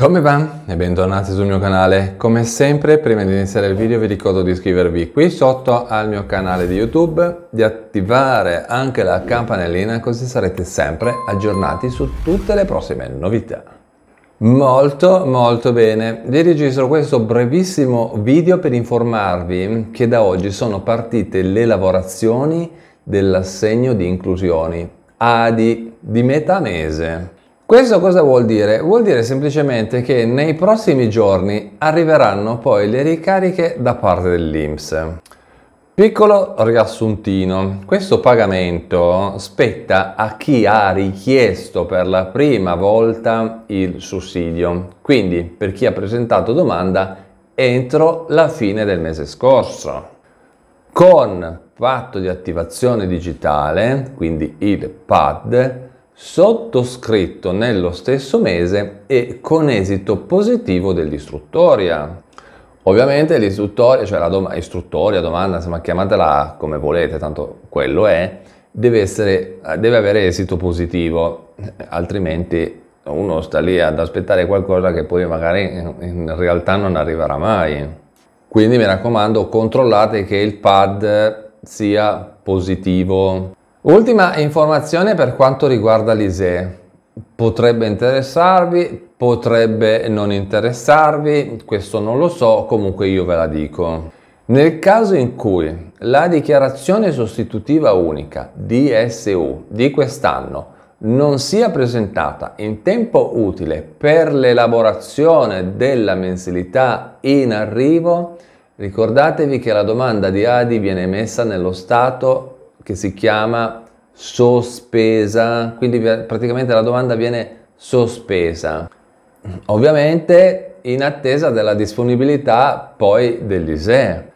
Come va? E bentornati sul mio canale. Come sempre, prima di iniziare il video vi ricordo di iscrivervi qui sotto al mio canale di YouTube, di attivare anche la campanellina così sarete sempre aggiornati su tutte le prossime novità. Molto molto bene, vi registro questo brevissimo video per informarvi che da oggi sono partite le lavorazioni dell'assegno di inclusioni ADI di metà mese. Questo cosa vuol dire? Vuol dire semplicemente che nei prossimi giorni arriveranno poi le ricariche da parte dell'Inps. Piccolo riassuntino, questo pagamento spetta a chi ha richiesto per la prima volta il sussidio, quindi per chi ha presentato domanda entro la fine del mese scorso. Con patto di attivazione digitale, quindi il PAD, sottoscritto nello stesso mese e con esito positivo dell'istruttoria. Ovviamente l'istruttoria, cioè la dom- istruttoria, domanda, insomma chiamatela come volete, tanto quello è, deve, essere, deve avere esito positivo, altrimenti uno sta lì ad aspettare qualcosa che poi magari in realtà non arriverà mai. Quindi mi raccomando, controllate che il pad sia positivo Ultima informazione per quanto riguarda l'ISEE. Potrebbe interessarvi, potrebbe non interessarvi, questo non lo so, comunque io ve la dico. Nel caso in cui la dichiarazione sostitutiva unica DSU di quest'anno non sia presentata in tempo utile per l'elaborazione della mensilità in arrivo, ricordatevi che la domanda di ADI viene emessa nello stato che si chiama sospesa, quindi praticamente la domanda viene sospesa. Ovviamente in attesa della disponibilità poi dell'ISEE.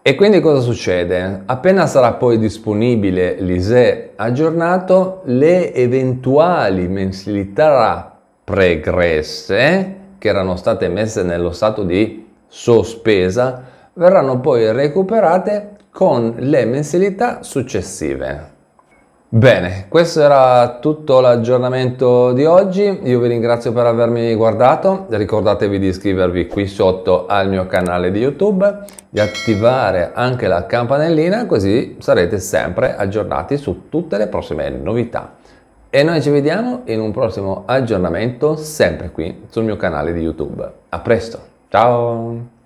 E quindi cosa succede? Appena sarà poi disponibile l'ISE aggiornato, le eventuali mensilità pregresse che erano state messe nello stato di sospesa verranno poi recuperate con le mensilità successive. Bene, questo era tutto l'aggiornamento di oggi, io vi ringrazio per avermi guardato, ricordatevi di iscrivervi qui sotto al mio canale di YouTube, di attivare anche la campanellina così sarete sempre aggiornati su tutte le prossime novità. E noi ci vediamo in un prossimo aggiornamento sempre qui sul mio canale di YouTube. A presto, ciao!